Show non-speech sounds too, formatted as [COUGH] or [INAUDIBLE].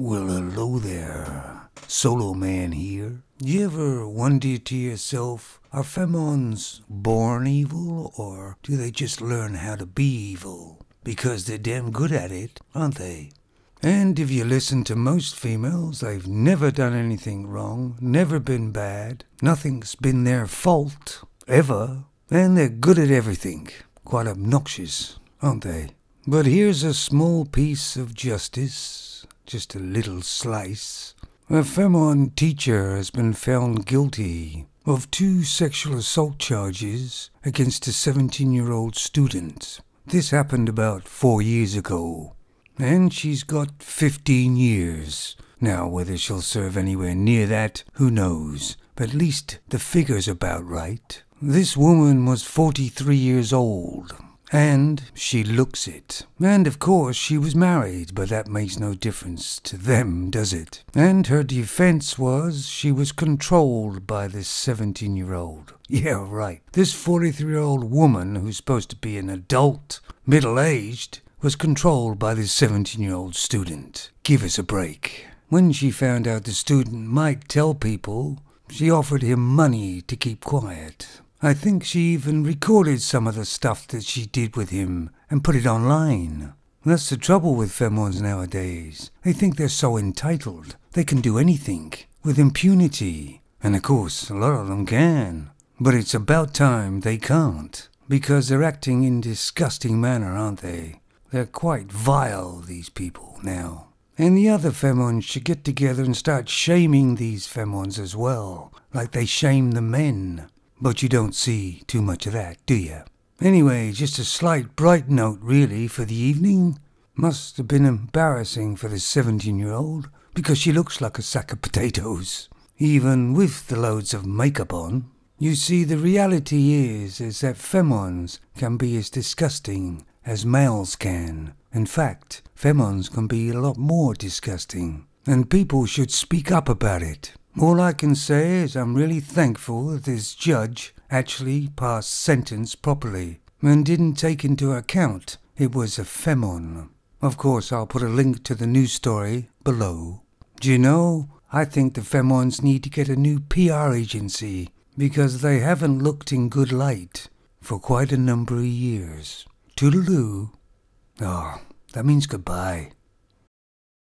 Well, hello there, Solo Man here. You ever wonder to yourself, are femons born evil or do they just learn how to be evil? Because they're damn good at it, aren't they? And if you listen to most females, they've never done anything wrong, never been bad, nothing's been their fault, ever, and they're good at everything. Quite obnoxious, aren't they? But here's a small piece of justice just a little slice. A Fremont teacher has been found guilty of two sexual assault charges against a 17 year old student. This happened about four years ago. And she's got 15 years. Now, whether she'll serve anywhere near that, who knows? But at least the figure's about right. This woman was 43 years old and she looks it. And of course, she was married, but that makes no difference to them, does it? And her defense was she was controlled by this 17 year old. [LAUGHS] Yeah, right. This 43 year old woman, who's supposed to be an adult, middle aged, was controlled by this 17 year old student. Give us a break. When she found out the student might tell people, she offered him money to keep quiet. I think she even recorded some of the stuff that she did with him and put it online. That's the trouble with femmes nowadays. They think they're so entitled. They can do anything with impunity. And of course, a lot of them can. But it's about time they can't. Because they're acting in disgusting manner, aren't they? They're quite vile, these people, now. And the other femmes should get together and start shaming these femmes as well, like they shame the men. But you don't see too much of that, do you? Anyway, just a slight bright note, really, for the evening. Must have been embarrassing for the 17 year old, because she looks like a sack of potatoes, even with the loads of makeup on. You see, the reality is, is that femons can be as disgusting as males can. In fact, femons can be a lot more disgusting, and people should speak up about it. All I can say is I'm really thankful that this judge actually passed sentence properly and didn't take into account it was a femon. Of course, I'll put a link to the news story below. Do you know, I think the femons need to get a new PR agency because they haven't looked in good light for quite a number of years. Toodaloo. Oh, that means goodbye.